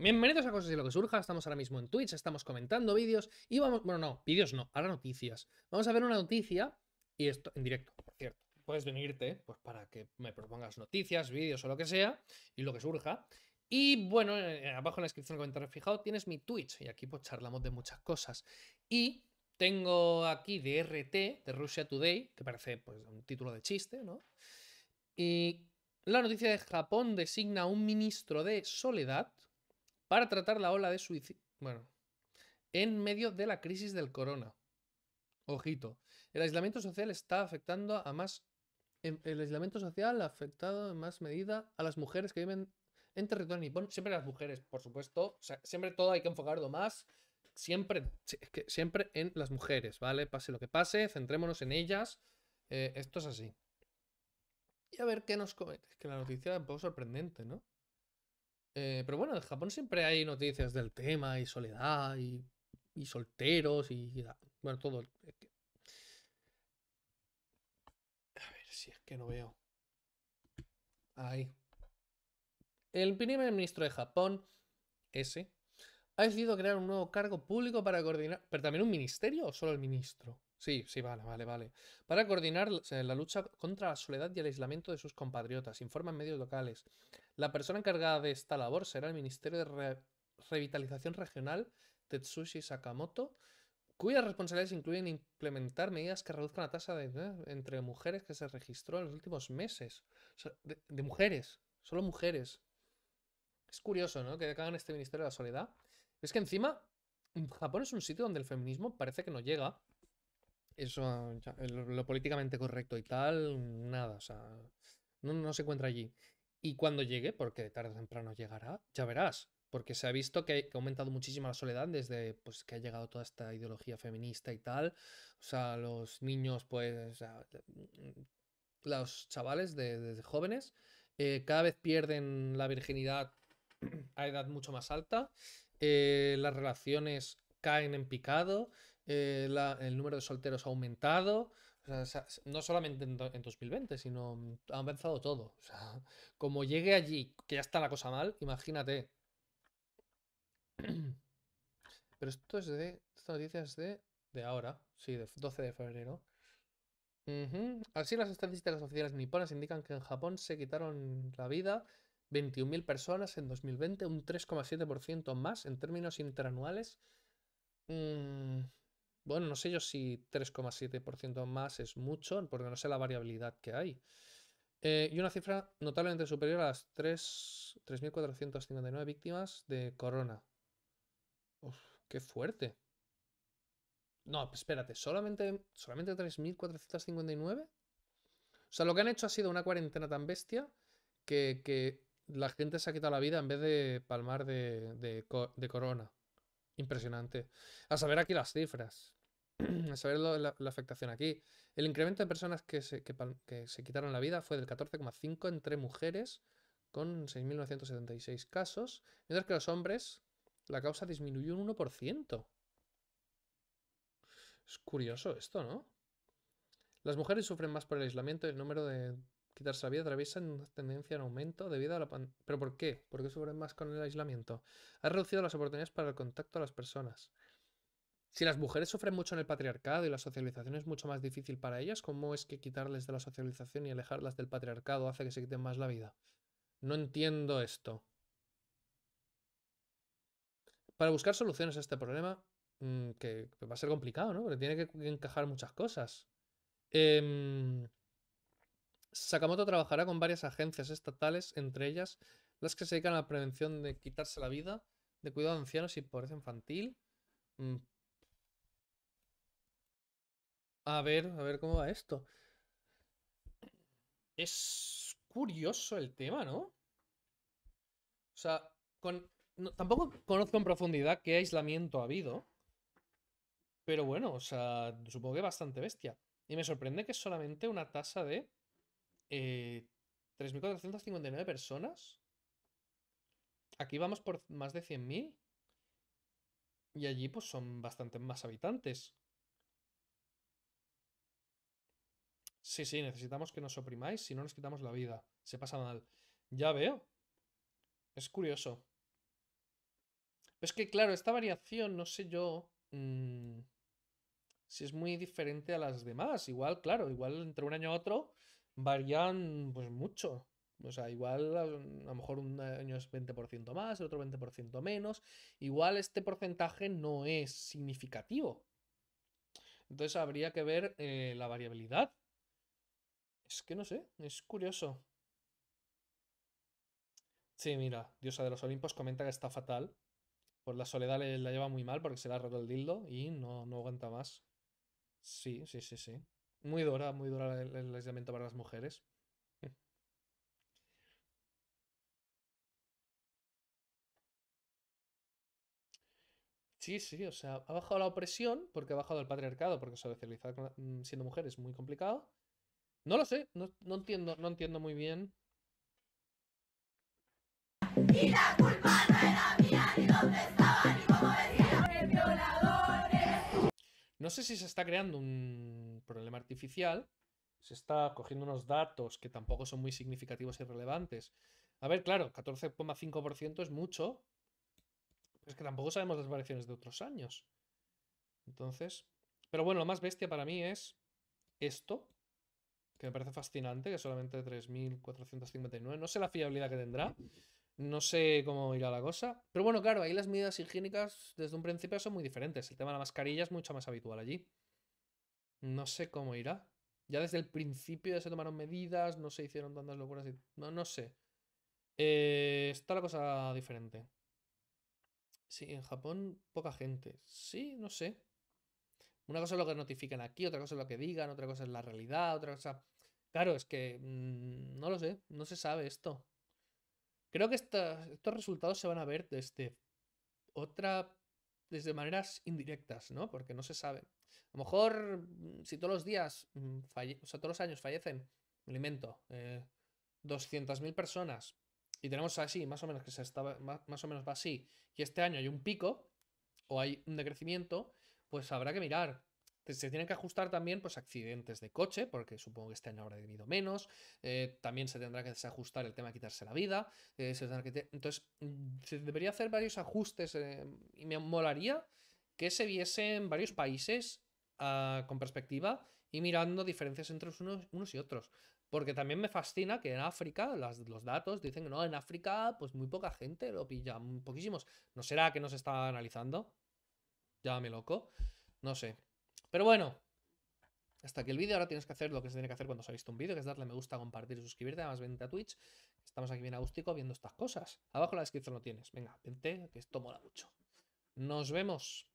Bienvenidos a Cosas y lo que surja, estamos ahora mismo en Twitch, estamos comentando vídeos y vamos, bueno, no, vídeos no, ahora noticias. Vamos a ver una noticia y esto en directo, por cierto. Puedes venirte, pues para que me propongas noticias, vídeos o lo que sea y lo que surja. Y bueno, eh, abajo en la descripción, del comentario fijado, tienes mi Twitch y aquí pues charlamos de muchas cosas. Y tengo aquí de RT, de Russia Today, que parece pues un título de chiste, ¿no? Y la noticia de Japón designa un ministro de soledad para tratar la ola de suicidio. Bueno, en medio de la crisis del corona. Ojito, el aislamiento social está afectando a más. Em, el aislamiento social ha afectado en más medida a las mujeres que viven en territorio nipón. Siempre las mujeres, por supuesto. O sea, siempre todo hay que enfocarlo más. Siempre, siempre en las mujeres, ¿vale? Pase lo que pase, centrémonos en ellas. Eh, esto es así. Y a ver qué nos comete. Es que la noticia es un poco sorprendente, ¿no? Eh, pero bueno, en Japón siempre hay noticias del tema y soledad y, y solteros y, Bueno, todo. A ver si es que no veo. Ahí. El primer ministro de Japón, ese, ha decidido crear un nuevo cargo público para coordinar. ¿Pero también un ministerio o solo el ministro? Sí, sí, vale, vale, vale. Para coordinar la lucha contra la soledad y el aislamiento de sus compatriotas, informan medios locales. La persona encargada de esta labor será el Ministerio de Revitalización Regional, Tetsushi Sakamoto, cuyas responsabilidades incluyen implementar medidas que reduzcan la tasa de, entre mujeres que se registró en los últimos meses. de, mujeres, solo mujeres. Es curioso, ¿no? Que hagan este Ministerio de la Soledad. Es que encima, Japón es un sitio donde el feminismo parece que no llega. Eso, lo, políticamente correcto y tal, nada, o sea, no se encuentra allí. Y cuando llegue, porque tarde o temprano llegará, ya verás. Porque se ha visto que, ha aumentado muchísimo la soledad desde pues, que ha llegado toda esta ideología feminista y tal. O sea, los niños, pues. los chavales de jóvenes eh, cada vez pierden la virginidad a edad mucho más alta. Eh, las relaciones caen en picado. Eh, el número de solteros ha aumentado. O sea, no solamente en, 2020, sino ha avanzado todo. O sea, como llegue allí, que ya está la cosa mal, imagínate. Pero esto es de. Esta noticia es de. De ahora, sí, de 12 de febrero. Así, las estadísticas oficiales niponas indican que en Japón se quitaron la vida 21.000 personas en 2020, un 3,7% más en términos interanuales. Mm. Bueno, no sé yo si 3,7% más es mucho, porque no sé la variabilidad que hay. Eh, y una cifra notablemente superior a las 3.459 víctimas de corona. Uf, qué fuerte. No, espérate, ¿solamente, solamente 3.459? O sea, lo que han hecho ha sido una cuarentena tan bestia que, la gente se ha quitado la vida en vez de palmar de corona. Impresionante. A saber aquí las cifras. Mm, a saber la, afectación aquí. El incremento de personas que se, que se quitaron la vida fue del 14,5 entre mujeres, con 6.976 casos, mientras que los hombres, la causa disminuyó un 1%. Es curioso esto, ¿no? Las mujeres sufren más por el aislamiento y el número de quitarse la vida atraviesa una tendencia en aumento debido a la pandemia. ¿Pero por qué? ¿Por qué sufren más con el aislamiento? Ha reducido las oportunidades para el contacto a las personas. Si las mujeres sufren mucho en el patriarcado y la socialización es mucho más difícil para ellas, ¿cómo es que quitarles de la socialización y alejarlas del patriarcado hace que se quiten más la vida? No entiendo esto. Para buscar soluciones a este problema, mm, que va a ser complicado, ¿no? Porque tiene que encajar muchas cosas. Em, Sakamoto trabajará con varias agencias estatales, entre ellas las que se dedican a la prevención de quitarse la vida, de cuidado de ancianos y pobreza infantil, mm, a ver, a ver cómo va esto. Es curioso el tema, ¿no? O sea, tampoco conozco en profundidad qué aislamiento ha habido. Pero bueno, o sea, supongo que bastante bestia. Y me sorprende que solamente una tasa de 3.459 eh, personas. Aquí vamos por más de 100.000. Y allí pues son bastante más habitantes. Sí, sí, necesitamos que nos oprimáis, si no nos quitamos la vida. Se pasa mal. Ya veo. Es curioso. es que, claro, esta variación, no sé yo. Mm, si es muy diferente a las demás. Igual, claro, igual entre un año a otro varían pues mucho. O sea, igual a lo mejor un año es 20% más, el otro 20% menos. Igual este porcentaje no es significativo. Entonces habría que ver eh, la variabilidad es que no sé, es curioso. Sí, mira, diosa de los Olimpos comenta que está fatal. Por la soledad la lleva muy mal porque se le ha roto el dildo y no, no aguanta más. Sí, sí, sí, sí. Muy dura, muy dura el, aislamiento para las mujeres. Mm. Sí, sí, o sea, ha bajado la opresión porque ha bajado el patriarcado, porque socializar mm, siendo mujer es muy complicado. No lo sé, no, entiendo, no entiendo muy bien. no No sé si se está creando un problema artificial. Se está cogiendo unos datos que tampoco son muy significativos y relevantes. A ver, claro, 14,5% es mucho. Pero es que tampoco sabemos las variaciones de otros años. Entonces. Pero bueno, lo más bestia para mí es esto que me parece fascinante, que solamente 3.459. No sé la fiabilidad que tendrá, no sé cómo irá la cosa. Pero bueno, claro, ahí las medidas higiénicas desde un principio son muy diferentes. El tema de la mascarilla es mucho más habitual allí. No sé cómo irá. Ya desde el principio ya se tomaron medidas, no se hicieron tantas locuras. Y... No, no sé. Eh, está la cosa diferente. Sí, en Japón poca gente. Sí, no sé. Una cosa es lo que notifican aquí, otra cosa es lo que digan, otra cosa es la realidad, otra cosa... Claro, es que mm, no lo sé, no se sabe esto. Creo que estos resultados se van a ver desde otra, desde maneras indirectas, ¿no? Porque no se sabe. A lo mejor mm, si todos los días, mm, o sea, todos los años fallecen, me alimento, eh, 200.000 personas y tenemos así, más o menos que se estaba más, más o menos va así, y este año hay un pico o hay un decrecimiento, pues habrá que mirar. Se tienen que ajustar también pues, accidentes de coche, porque supongo que este año habrá debido menos. Eh, también se tendrá que desajustar el tema de quitarse la vida. Eh, entonces, mm, se debería hacer varios ajustes eh, y me molaría que se viesen varios países ah, con perspectiva y mirando diferencias entre unos, y otros. Porque también me fascina que en África, los datos dicen que no, en África, pues muy poca gente lo pilla, mm, poquísimos. ¿No será que no se está analizando? Llámame loco. No sé. Pero bueno. Hasta aquí el vídeo. Ahora tienes que hacer lo que se tiene que hacer cuando se visto un vídeo, que es darle me gusta, compartir, y suscribirte. Además, vente a Twitch. Estamos aquí bien agústico viendo estas cosas. Abajo en la descripción lo tienes. Venga, vente, que esto mola mucho. Nos vemos.